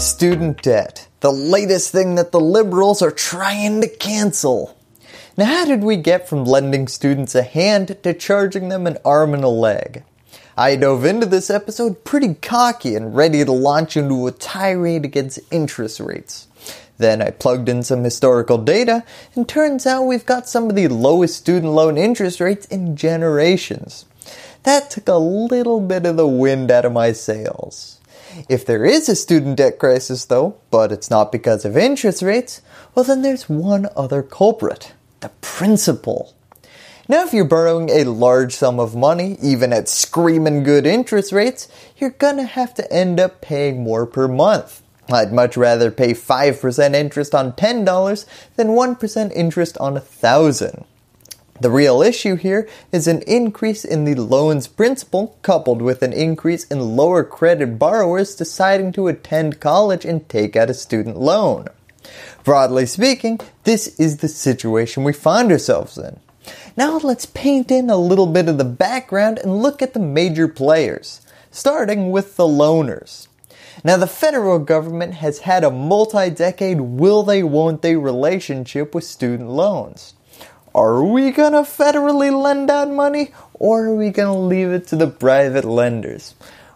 Student debt, the latest thing that the liberals are trying to cancel. Now, how did we get from lending students a hand to charging them an arm and a leg? I dove into this episode pretty cocky and ready to launch into a tirade against interest rates. Then I plugged in some historical data and turns out we've got some of the lowest student loan interest rates in generations. That took a little bit of the wind out of my sails. If there is a student debt crisis though, but it's not because of interest rates, well then there's one other culprit, the principal. Now if you're borrowing a large sum of money, even at screaming good interest rates, you're gonna have to end up paying more per month. I'd much rather pay 5% interest on $10 than 1% interest on 1000 the real issue here is an increase in the loan's principal coupled with an increase in lower credit borrowers deciding to attend college and take out a student loan. Broadly speaking, this is the situation we find ourselves in. Now let's paint in a little bit of the background and look at the major players, starting with the loaners. Now the federal government has had a multi-decade will they won't they relationship with student loans. Are we gonna federally lend out money or are we gonna leave it to the private lenders?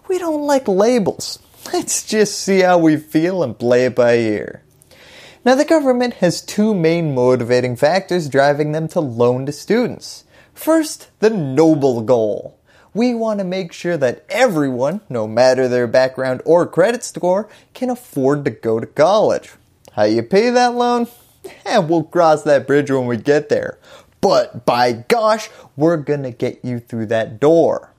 We don't like labels. Let's just see how we feel and play it by ear. Now the government has two main motivating factors driving them to loan to students. First, the noble goal. We want to make sure that everyone, no matter their background or credit score, can afford to go to college. How you pay that loan? and we'll cross that bridge when we get there. But by gosh, we're gonna get you through that door.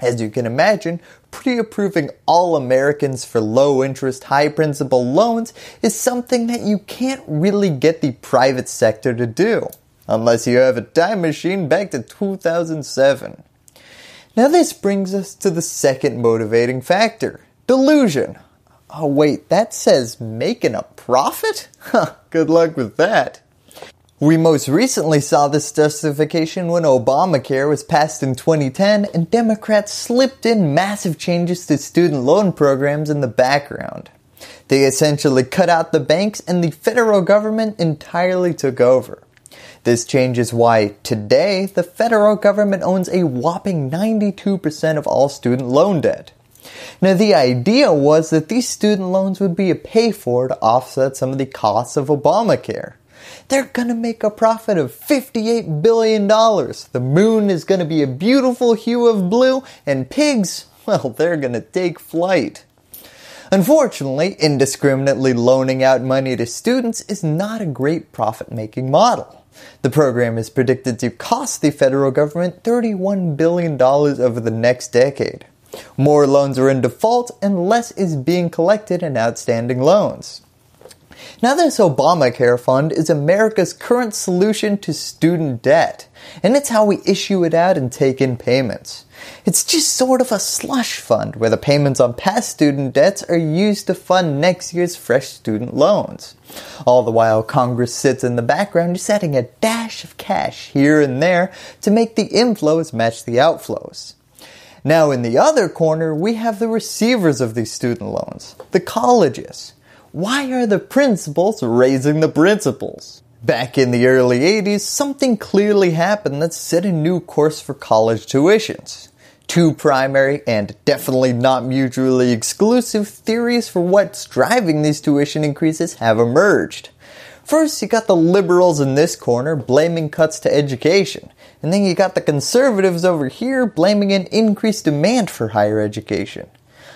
As you can imagine, pre approving all Americans for low interest, high principal loans is something that you can't really get the private sector to do, unless you have a time machine back to 2007. Now, this brings us to the second motivating factor delusion. Oh, wait, that says making a profit? Good luck with that. We most recently saw this justification when Obamacare was passed in 2010 and Democrats slipped in massive changes to student loan programs in the background. They essentially cut out the banks and the federal government entirely took over. This changes why today the federal government owns a whopping 92% of all student loan debt. Now the idea was that these student loans would be a pay for to offset some of the costs of Obamacare. They're going to make a profit of $58 billion. The moon is going to be a beautiful hue of blue and pigs, well, they're going to take flight. Unfortunately, indiscriminately loaning out money to students is not a great profit-making model. The program is predicted to cost the federal government $31 billion over the next decade. More loans are in default and less is being collected in outstanding loans. Now this Obamacare fund is America's current solution to student debt, and it's how we issue it out and take in payments. It's just sort of a slush fund where the payments on past student debts are used to fund next year's fresh student loans. All the while Congress sits in the background just adding a dash of cash here and there to make the inflows match the outflows. Now in the other corner, we have the receivers of these student loans, the colleges. Why are the principals raising the principals? Back in the early 80s, something clearly happened that set a new course for college tuitions. Two primary and definitely not mutually exclusive theories for what's driving these tuition increases have emerged. First, you got the liberals in this corner blaming cuts to education, and then you got the conservatives over here blaming an increased demand for higher education.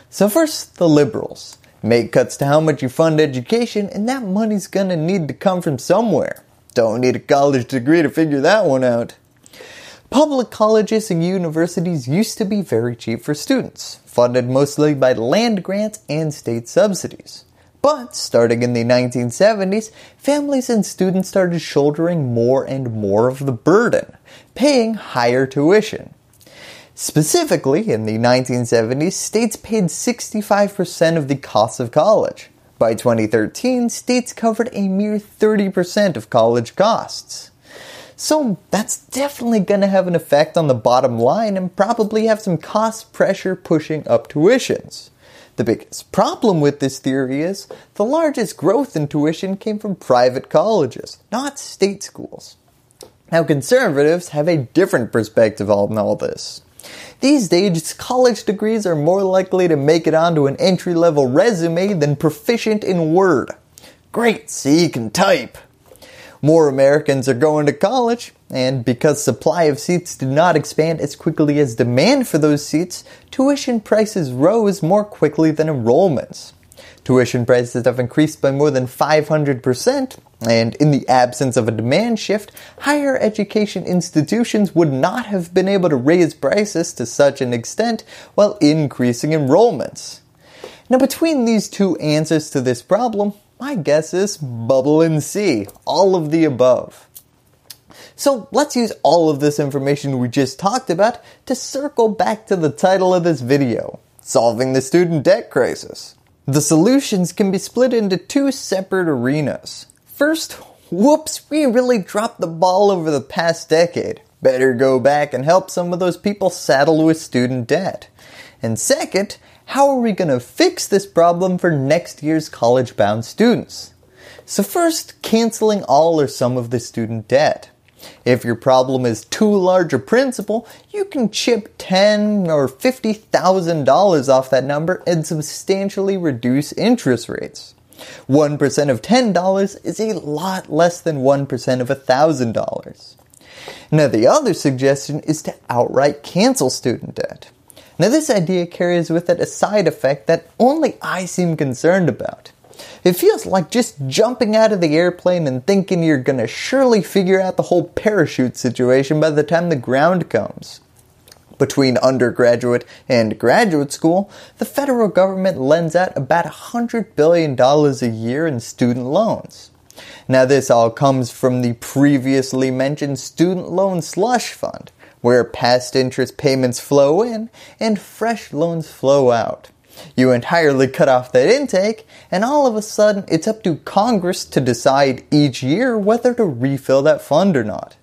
So first, the liberals. Make cuts to how much you fund education, and that money's gonna need to come from somewhere. Don't need a college degree to figure that one out. Public colleges and universities used to be very cheap for students, funded mostly by land grants and state subsidies. But starting in the 1970s, families and students started shouldering more and more of the burden, paying higher tuition. Specifically, in the 1970s, states paid 65% of the costs of college. By 2013, states covered a mere 30% of college costs. So that's definitely going to have an effect on the bottom line and probably have some cost pressure pushing up tuitions. The biggest problem with this theory is the largest growth in tuition came from private colleges, not state schools. Now conservatives have a different perspective on all this. These days, college degrees are more likely to make it onto an entry-level resume than proficient in Word. Great, so you can type. More Americans are going to college, and because supply of seats did not expand as quickly as demand for those seats, tuition prices rose more quickly than enrollments. Tuition prices have increased by more than 500%, and in the absence of a demand shift, higher education institutions would not have been able to raise prices to such an extent while increasing enrollments. Now between these two answers to this problem, my guess is bubble and C, all of the above. So let's use all of this information we just talked about to circle back to the title of this video, Solving the Student Debt Crisis. The solutions can be split into two separate arenas. First, whoops, we really dropped the ball over the past decade. Better go back and help some of those people saddle with student debt. And second, how are we going to fix this problem for next year's college bound students? So first, canceling all or some of the student debt. If your problem is too large a principal, you can chip ten or fifty thousand dollars off that number and substantially reduce interest rates. 1% of $10 is a lot less than 1% of $1,000. Now the other suggestion is to outright cancel student debt. Now this idea carries with it a side effect that only I seem concerned about. It feels like just jumping out of the airplane and thinking you're gonna surely figure out the whole parachute situation by the time the ground comes. Between undergraduate and graduate school, the federal government lends out about $100 billion a year in student loans. Now this all comes from the previously mentioned student loan slush fund, where past interest payments flow in and fresh loans flow out. You entirely cut off that intake, and all of a sudden it's up to Congress to decide each year whether to refill that fund or not.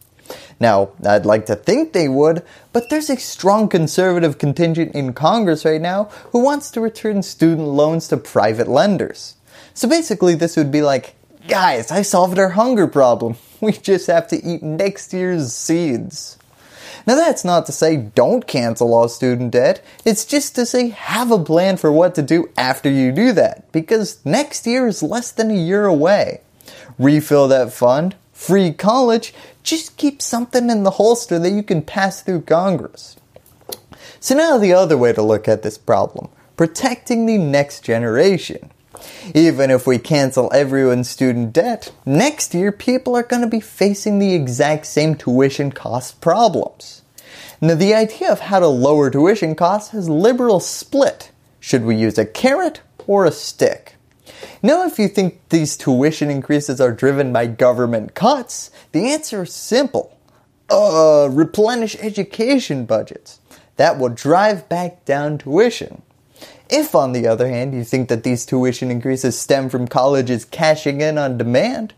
Now, I'd like to think they would, but there's a strong conservative contingent in Congress right now who wants to return student loans to private lenders. So basically this would be like, guys, I solved our hunger problem. We just have to eat next year's seeds. Now that's not to say don't cancel all student debt, it's just to say have a plan for what to do after you do that, because next year is less than a year away. Refill that fund, free college, just keep something in the holster that you can pass through Congress. So now the other way to look at this problem, protecting the next generation. Even if we cancel everyone's student debt, next year people are going to be facing the exact same tuition cost problems. Now the idea of how to lower tuition costs has liberal split. Should we use a carrot or a stick? Now if you think these tuition increases are driven by government cuts, the answer is simple. Uh, replenish education budgets. That will drive back down tuition. If, on the other hand, you think that these tuition increases stem from colleges cashing in on demand,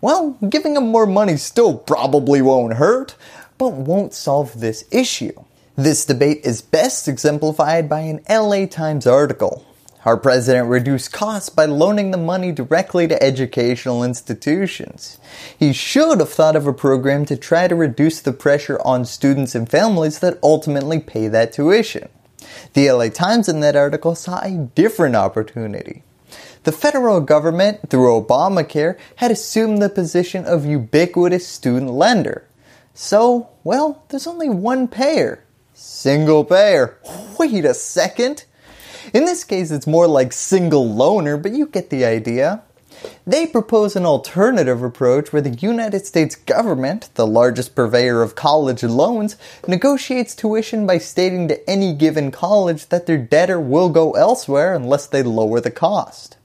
well, giving them more money still probably won't hurt, but won't solve this issue. This debate is best exemplified by an LA Times article. Our president reduced costs by loaning the money directly to educational institutions. He should have thought of a program to try to reduce the pressure on students and families that ultimately pay that tuition. The LA Times in that article saw a different opportunity. The federal government, through Obamacare, had assumed the position of ubiquitous student lender. So, well, there's only one payer. Single payer. Wait a second. In this case, it's more like single loaner, but you get the idea. They propose an alternative approach where the United States government, the largest purveyor of college loans, negotiates tuition by stating to any given college that their debtor will go elsewhere unless they lower the cost.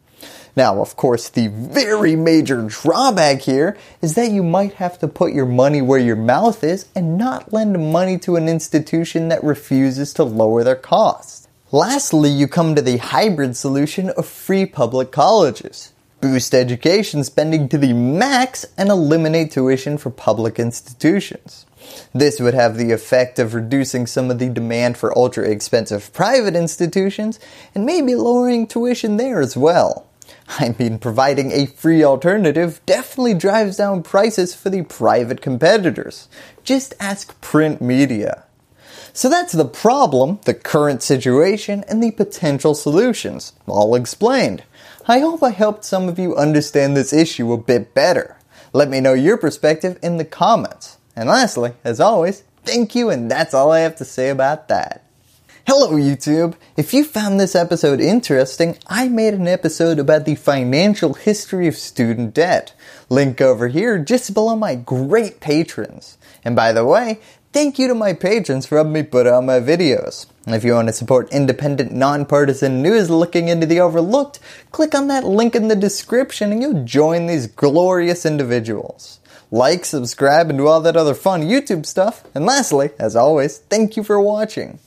Now, of course, the very major drawback here is that you might have to put your money where your mouth is and not lend money to an institution that refuses to lower their costs. Lastly, you come to the hybrid solution of free public colleges boost education spending to the max, and eliminate tuition for public institutions. This would have the effect of reducing some of the demand for ultra expensive private institutions and maybe lowering tuition there as well. I mean, providing a free alternative definitely drives down prices for the private competitors. Just ask print media. So that's the problem, the current situation, and the potential solutions, all explained. I hope I helped some of you understand this issue a bit better. Let me know your perspective in the comments. And lastly, as always, thank you and that's all I have to say about that. Hello YouTube! If you found this episode interesting, I made an episode about the financial history of student debt. Link over here just below my great patrons. And by the way, thank you to my patrons for helping me put out my videos. if you want to support independent, nonpartisan news looking into the overlooked, click on that link in the description and you'll join these glorious individuals. Like, subscribe, and do all that other fun YouTube stuff. And lastly, as always, thank you for watching.